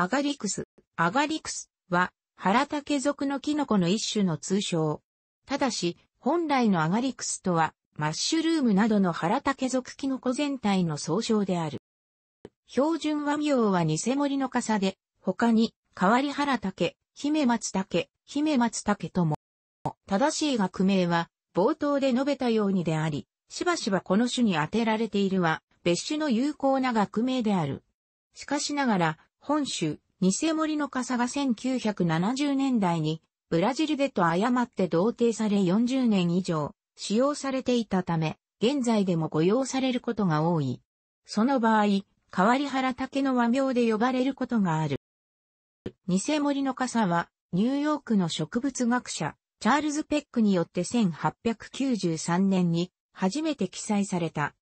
アガリクス。アガリクスは、原竹属のキノコの一種の通称。ただし、本来のアガリクスとは、マッシュルームなどの原竹属キノコ全体の総称である。標準和名は偽森の傘で、他に、変わり原竹、姫松竹、姫松竹とも。正しい学名は、冒頭で述べたようにであり、しばしばこの種に当てられているは、別種の有効な学名である。しかしながら、本州、偽森の傘が1970年代に、ブラジルでと誤って同定され40年以上、使用されていたため、現在でも御用されることが多い。その場合、変わり原竹の和名で呼ばれることがある。偽森の傘は、ニューヨークの植物学者、チャールズ・ペックによって1893年に初めて記載された。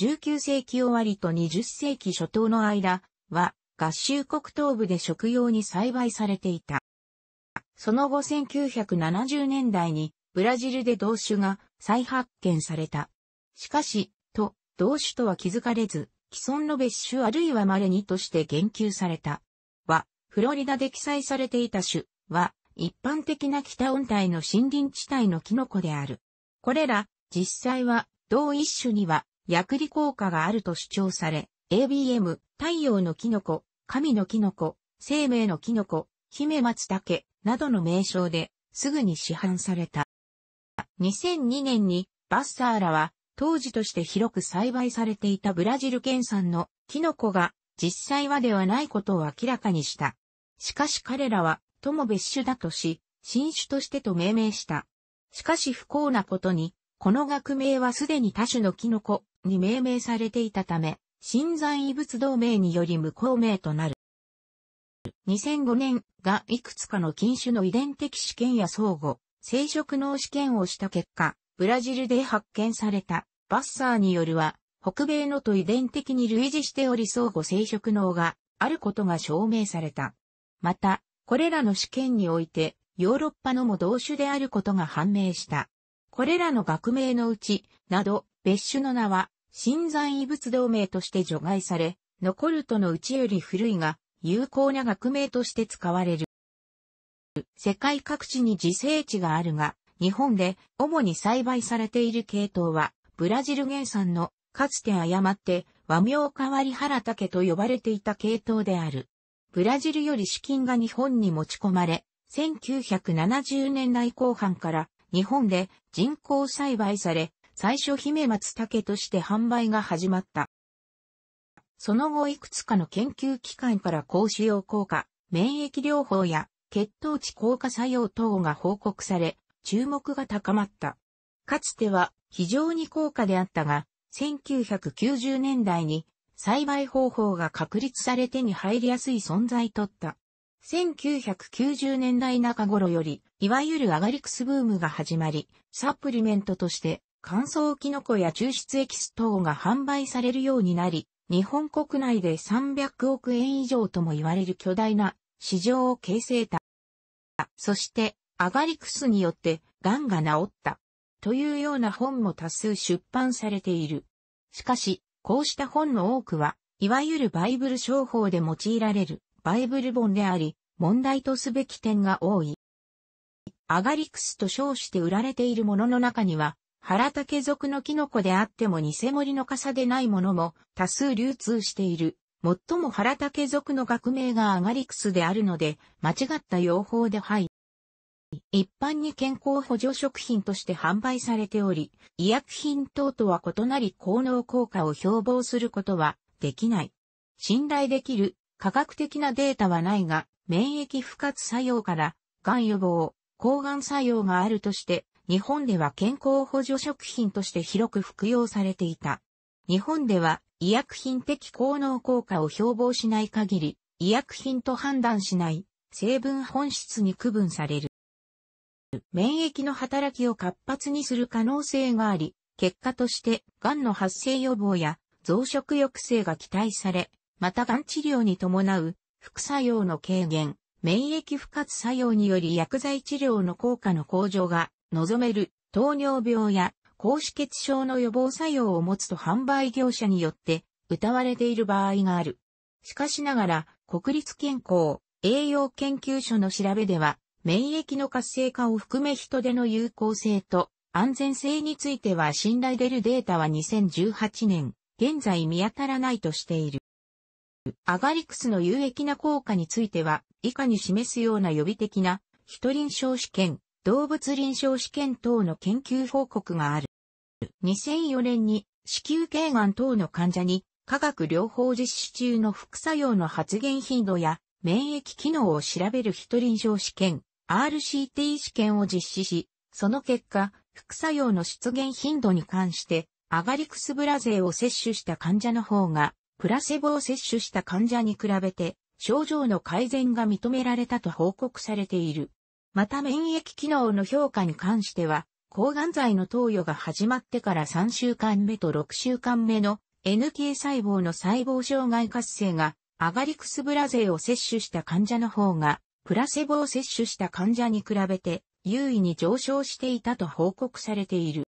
19世紀終わりと20世紀初頭の間は、合衆国東部で食用に栽培されていた。その後1970年代にブラジルで同種が再発見された。しかし、と、同種とは気づかれず、既存の別種あるいは稀にとして言及された。は、フロリダで記載されていた種は、一般的な北温帯の森林地帯のキノコである。これら、実際は、同一種には薬理効果があると主張され、ABM、太陽のキノコ、神のキノコ、生命のキノコ、姫松茸などの名称で、すぐに市販された。2002年にバッサーラは当時として広く栽培されていたブラジル県産のキノコが実際はではないことを明らかにした。しかし彼らはとも別種だとし、新種としてと命名した。しかし不幸なことに、この学名はすでに多種のキノコに命名されていたため、新山異物同盟により無効名となる。2005年がいくつかの禁酒の遺伝的試験や相互、生殖能試験をした結果、ブラジルで発見されたバッサーによるは、北米のと遺伝的に類似しており相互生殖能があることが証明された。また、これらの試験において、ヨーロッパのも同種であることが判明した。これらの学名のうち、など、別種の名は、新山遺物同盟として除外され、残るとのうちより古いが、有効な学名として使われる。世界各地に自生地があるが、日本で主に栽培されている系統は、ブラジル原産の、かつて誤って和名変わり原竹と呼ばれていた系統である。ブラジルより資金が日本に持ち込まれ、1970年代後半から日本で人工栽培され、最初姫松竹として販売が始まった。その後いくつかの研究機関から高腫瘍効果、免疫療法や血糖値効果作用等が報告され、注目が高まった。かつては非常に高価であったが、1990年代に栽培方法が確立され手に入りやすい存在とった。1990年代中頃より、いわゆるアガリクスブームが始まり、サプリメントとして乾燥キノコや抽出エキス等が販売されるようになり、日本国内で300億円以上とも言われる巨大な市場を形成た。そして、アガリクスによって、ンが治った。というような本も多数出版されている。しかし、こうした本の多くは、いわゆるバイブル商法で用いられる、バイブル本であり、問題とすべき点が多い。アガリクスと称して売られているものの中には、原竹族のキノコであっても偽森の傘でないものも多数流通している。最も原竹族の学名がアガリクスであるので、間違った用法でる。一般に健康補助食品として販売されており、医薬品等とは異なり効能効果を標榜することはできない。信頼できる科学的なデータはないが、免疫不活作用から、癌予防、抗がん作用があるとして、日本では健康補助食品として広く服用されていた。日本では医薬品的効能効果を標榜しない限り、医薬品と判断しない成分本質に区分される。免疫の働きを活発にする可能性があり、結果として、癌の発生予防や増殖抑制が期待され、また癌治療に伴う副作用の軽減、免疫不活作用により薬剤治療の効果の向上が望める糖尿病や高脂血症の予防作用を持つと販売業者によって歌われている場合がある。しかしながら、国立健康栄養研究所の調べでは、免疫の活性化を含め人手の有効性と安全性については信頼出るデータは2018年、現在見当たらないとしている。アガリクスの有益な効果については、以下に示すような予備的な、一臨床試験、動物臨床試験等の研究報告がある。2004年に子宮頸がん等の患者に化学療法実施中の副作用の発現頻度や免疫機能を調べる人臨床試験 RCT 試験を実施し、その結果、副作用の出現頻度に関してアガリクスブラゼを摂取した患者の方がプラセボを摂取した患者に比べて症状の改善が認められたと報告されている。また免疫機能の評価に関しては、抗がん剤の投与が始まってから3週間目と6週間目の NK 細胞の細胞障害活性がアガリクスブラゼを摂取した患者の方がプラセボを摂取した患者に比べて優位に上昇していたと報告されている。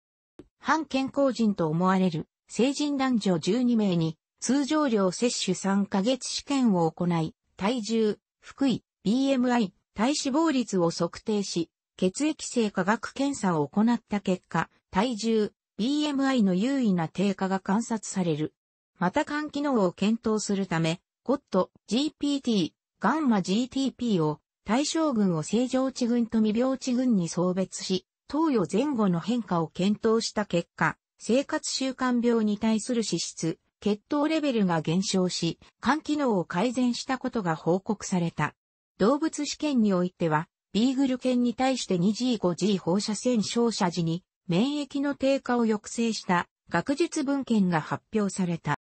反健康人と思われる成人男女12名に通常量摂取3ヶ月試験を行い、体重、腹井 BMI、体脂肪率を測定し、血液性化学検査を行った結果、体重、BMI の優位な低下が観察される。また肝機能を検討するため、GOT、GPT、ガンマ GTP を対象群を正常値群と未病値群に送別し、投与前後の変化を検討した結果、生活習慣病に対する脂質、血糖レベルが減少し、肝機能を改善したことが報告された。動物試験においては、ビーグル犬に対して 2G5G 放射線照射時に免疫の低下を抑制した学術文献が発表された。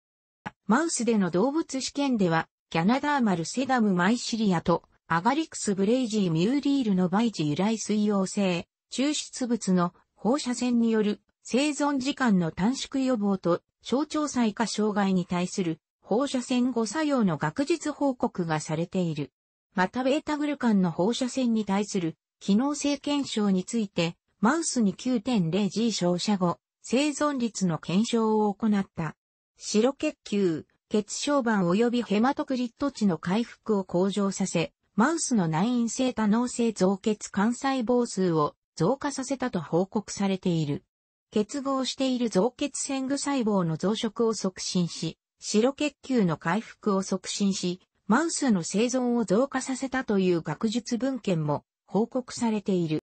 マウスでの動物試験では、キャナダーマルセダムマイシリアとアガリクスブレイジーミューリールのバイジ由来水溶性、抽出物の放射線による生存時間の短縮予防と小腸細化障害に対する放射線誤作用の学術報告がされている。またベータグルカンの放射線に対する機能性検証について、マウスに 9.0G 照射後、生存率の検証を行った。白血球、血小板及びヘマトクリット値の回復を向上させ、マウスの内因性多能性増血幹細胞数を増加させたと報告されている。結合している増血線具細胞の増殖を促進し、白血球の回復を促進し、マウスの生存を増加させたという学術文献も報告されている。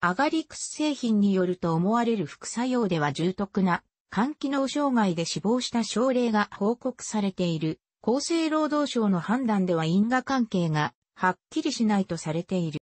アガリクス製品によると思われる副作用では重篤な肝機能障害で死亡した症例が報告されている。厚生労働省の判断では因果関係がはっきりしないとされている。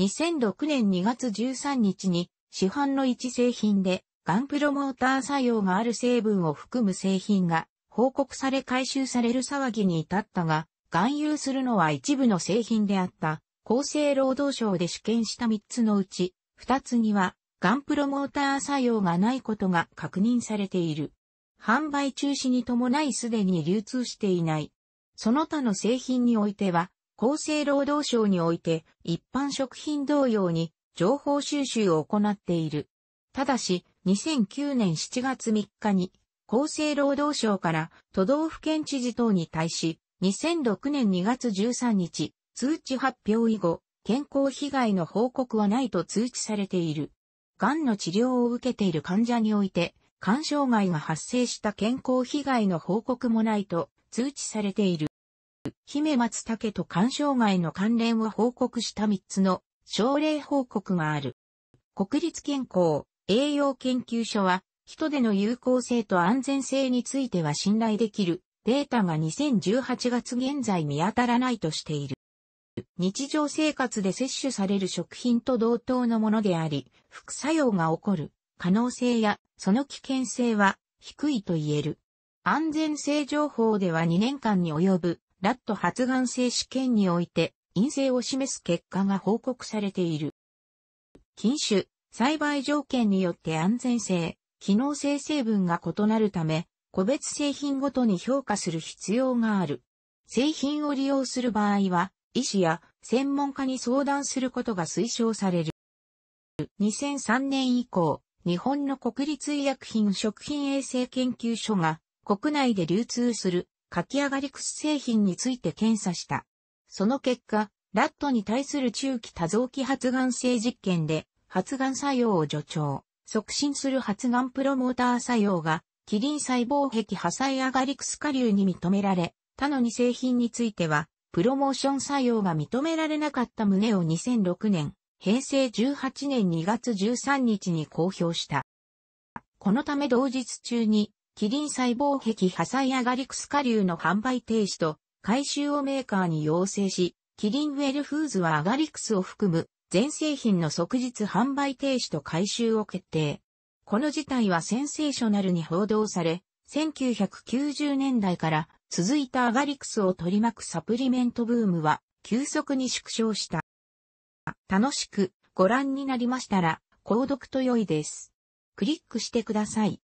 2006年2月13日に市販の一製品で、ガンプロモーター作用がある成分を含む製品が報告され回収される騒ぎに至ったが、含有するのは一部の製品であった、厚生労働省で試験した3つのうち、2つには、ガンプロモーター作用がないことが確認されている。販売中止に伴いすでに流通していない。その他の製品においては、厚生労働省において一般食品同様に情報収集を行っている。ただし、2009年7月3日に厚生労働省から都道府県知事等に対し、2006年2月13日、通知発表以後、健康被害の報告はないと通知されている。癌の治療を受けている患者において、肝障害が発生した健康被害の報告もないと通知されている。姫松竹と肝障害の関連を報告した3つの症例報告がある。国立健康栄養研究所は人での有効性と安全性については信頼できるデータが2018月現在見当たらないとしている。日常生活で摂取される食品と同等のものであり、副作用が起こる可能性やその危険性は低いと言える。安全性情報では2年間に及ぶラット発がん性試験において陰性を示す結果が報告されている。禁酒、栽培条件によって安全性、機能性成分が異なるため、個別製品ごとに評価する必要がある。製品を利用する場合は、医師や専門家に相談することが推奨される。2003年以降、日本の国立医薬品食品衛生研究所が国内で流通するかき上がり薬製品について検査した。その結果、ラットに対する中期多臓器発がん性実験で発がん作用を助長。促進する発がんプロモーター作用が、キリン細胞壁破砕アガリクス下流に認められ、他の2製品については、プロモーション作用が認められなかった旨を2006年、平成18年2月13日に公表した。このため同日中に、キリン細胞壁破砕アガリクス下流の販売停止と、回収をメーカーに要請し、キリンウェルフーズはアガリクスを含む全製品の即日販売停止と回収を決定。この事態はセンセーショナルに報道され、1990年代から続いたアガリクスを取り巻くサプリメントブームは急速に縮小した。楽しくご覧になりましたら、購読と良いです。クリックしてください。